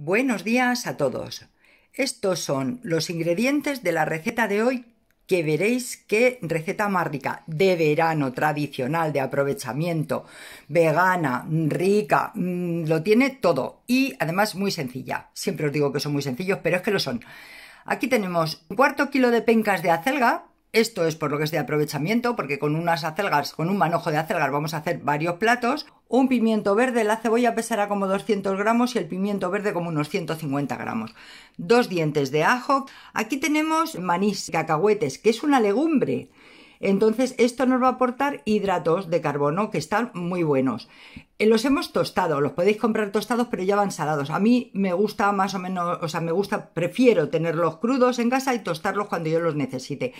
Buenos días a todos. Estos son los ingredientes de la receta de hoy que veréis qué receta más rica de verano tradicional de aprovechamiento, vegana, rica, mm, lo tiene todo y además muy sencilla. Siempre os digo que son muy sencillos, pero es que lo son. Aquí tenemos un cuarto kilo de pencas de acelga, esto es por lo que es de aprovechamiento, porque con unas acelgas, con un manojo de acelgas vamos a hacer varios platos. Un pimiento verde, la cebolla pesará como 200 gramos y el pimiento verde como unos 150 gramos. Dos dientes de ajo. Aquí tenemos manís, cacahuetes, que es una legumbre entonces, esto nos va a aportar hidratos de carbono que están muy buenos. Eh, los hemos tostado, los podéis comprar tostados, pero ya van salados. A mí me gusta más o menos, o sea, me gusta, prefiero tenerlos crudos en casa y tostarlos cuando yo los necesite.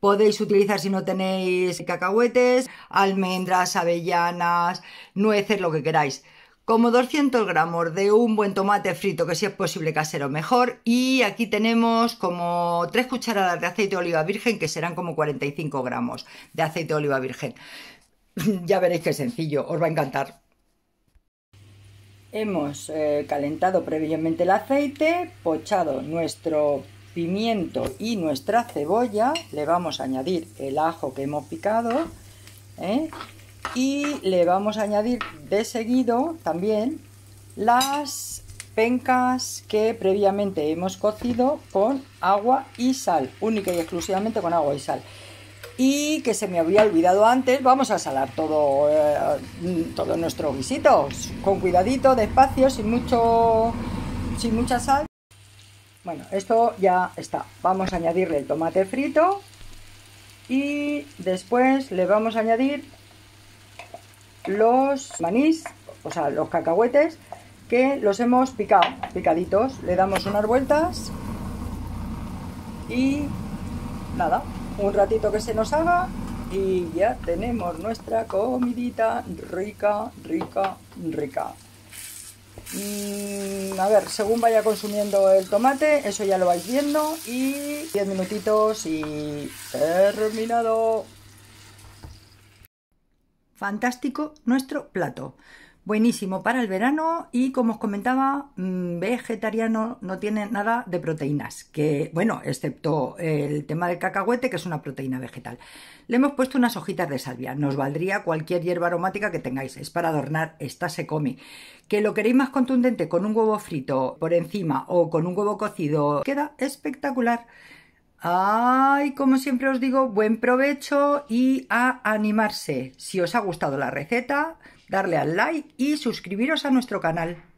Podéis utilizar si no tenéis cacahuetes, almendras, avellanas, nueces, lo que queráis como 200 gramos de un buen tomate frito, que si es posible casero mejor, y aquí tenemos como 3 cucharadas de aceite de oliva virgen, que serán como 45 gramos de aceite de oliva virgen. ya veréis que sencillo, os va a encantar. Hemos eh, calentado previamente el aceite, pochado nuestro pimiento y nuestra cebolla, le vamos a añadir el ajo que hemos picado, ¿eh? y le vamos a añadir de seguido también las pencas que previamente hemos cocido con agua y sal, única y exclusivamente con agua y sal. Y que se me había olvidado antes, vamos a salar todo, eh, nuestro guisito, con cuidadito, despacio, sin, mucho, sin mucha sal. Bueno, esto ya está. Vamos a añadirle el tomate frito y después le vamos a añadir los manís, o sea, los cacahuetes que los hemos picado, picaditos. Le damos unas vueltas y nada, un ratito que se nos haga y ya tenemos nuestra comidita rica, rica, rica. Mm, a ver, según vaya consumiendo el tomate, eso ya lo vais viendo y 10 minutitos y terminado fantástico nuestro plato. Buenísimo para el verano y como os comentaba, mm, vegetariano no tiene nada de proteínas, que bueno, excepto el tema del cacahuete, que es una proteína vegetal. Le hemos puesto unas hojitas de salvia, nos valdría cualquier hierba aromática que tengáis, es para adornar, esta se come. Que lo queréis más contundente con un huevo frito por encima o con un huevo cocido, queda espectacular. Ay, como siempre os digo, buen provecho y a animarse. Si os ha gustado la receta, darle al like y suscribiros a nuestro canal.